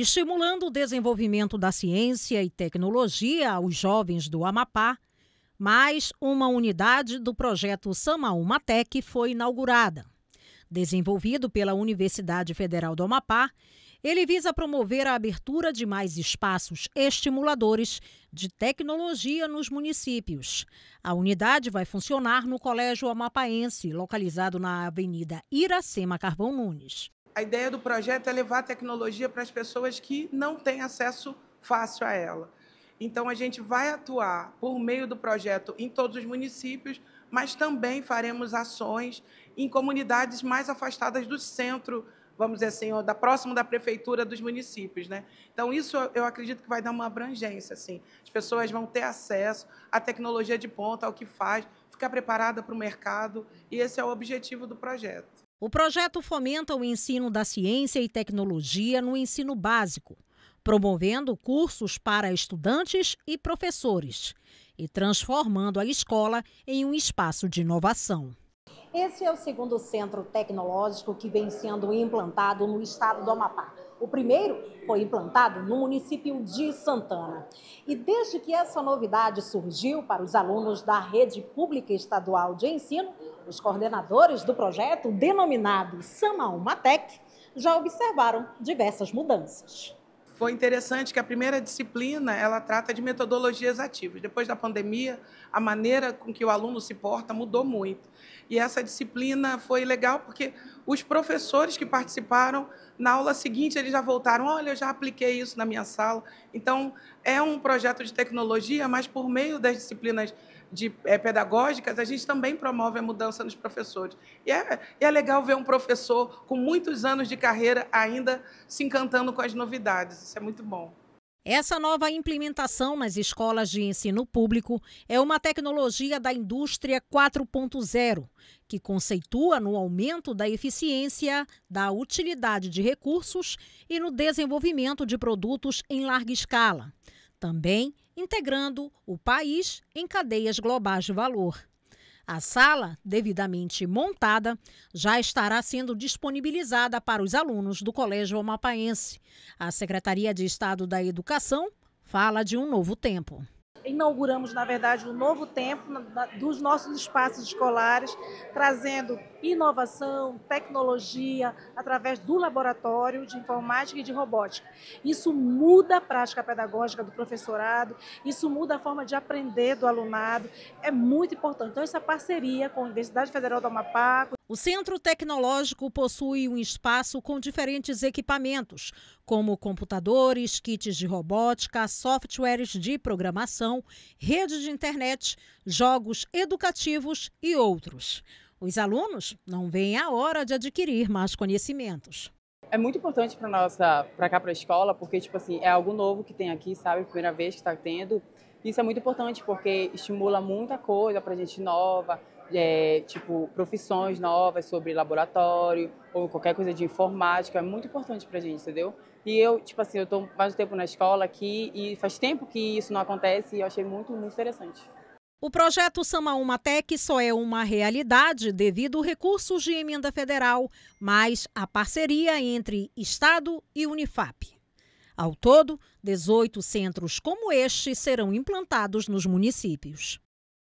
Estimulando o desenvolvimento da ciência e tecnologia aos jovens do Amapá, mais uma unidade do projeto Samaúma foi inaugurada. Desenvolvido pela Universidade Federal do Amapá, ele visa promover a abertura de mais espaços estimuladores de tecnologia nos municípios. A unidade vai funcionar no Colégio Amapaense, localizado na Avenida Iracema Carvão Nunes a ideia do projeto é levar a tecnologia para as pessoas que não têm acesso fácil a ela. Então, a gente vai atuar por meio do projeto em todos os municípios, mas também faremos ações em comunidades mais afastadas do centro, vamos dizer assim, ou da próximo da prefeitura dos municípios, né? Então isso eu acredito que vai dar uma abrangência, assim. As pessoas vão ter acesso à tecnologia de ponta, ao que faz, ficar preparada para o mercado, e esse é o objetivo do projeto. O projeto fomenta o ensino da ciência e tecnologia no ensino básico, promovendo cursos para estudantes e professores e transformando a escola em um espaço de inovação. Esse é o segundo centro tecnológico que vem sendo implantado no estado do Amapá. O primeiro foi implantado no município de Santana. E desde que essa novidade surgiu para os alunos da rede pública estadual de ensino, os coordenadores do projeto, denominado Samaumatec, já observaram diversas mudanças. Foi interessante que a primeira disciplina ela trata de metodologias ativas. Depois da pandemia, a maneira com que o aluno se porta mudou muito. E essa disciplina foi legal porque os professores que participaram na aula seguinte, eles já voltaram, olha, eu já apliquei isso na minha sala. Então, é um projeto de tecnologia, mas por meio das disciplinas de, é, pedagógicas, a gente também promove a mudança nos professores. E é, é legal ver um professor com muitos anos de carreira ainda se encantando com as novidades. Isso é muito bom. Essa nova implementação nas escolas de ensino público é uma tecnologia da indústria 4.0, que conceitua no aumento da eficiência, da utilidade de recursos e no desenvolvimento de produtos em larga escala, também integrando o país em cadeias globais de valor. A sala, devidamente montada, já estará sendo disponibilizada para os alunos do Colégio Amapaense. A Secretaria de Estado da Educação fala de um novo tempo inauguramos, na verdade, um novo tempo dos nossos espaços escolares, trazendo inovação, tecnologia, através do laboratório de informática e de robótica. Isso muda a prática pedagógica do professorado, isso muda a forma de aprender do alunado, é muito importante. Então, essa parceria com a Universidade Federal do Amapá, o Centro Tecnológico possui um espaço com diferentes equipamentos, como computadores, kits de robótica, softwares de programação, rede de internet, jogos educativos e outros. Os alunos não veem a hora de adquirir mais conhecimentos. É muito importante para nossa, para cá para a escola, porque tipo assim, é algo novo que tem aqui, sabe? Primeira vez que está tendo. Isso é muito importante porque estimula muita coisa para gente nova, é, tipo profissões novas sobre laboratório ou qualquer coisa de informática. É muito importante para gente, entendeu? E eu, tipo assim, eu estou mais um tempo na escola aqui e faz tempo que isso não acontece e eu achei muito, muito interessante. O projeto Samaúma Tech só é uma realidade devido a recursos de emenda federal, mas a parceria entre Estado e Unifap. Ao todo, 18 centros como este serão implantados nos municípios.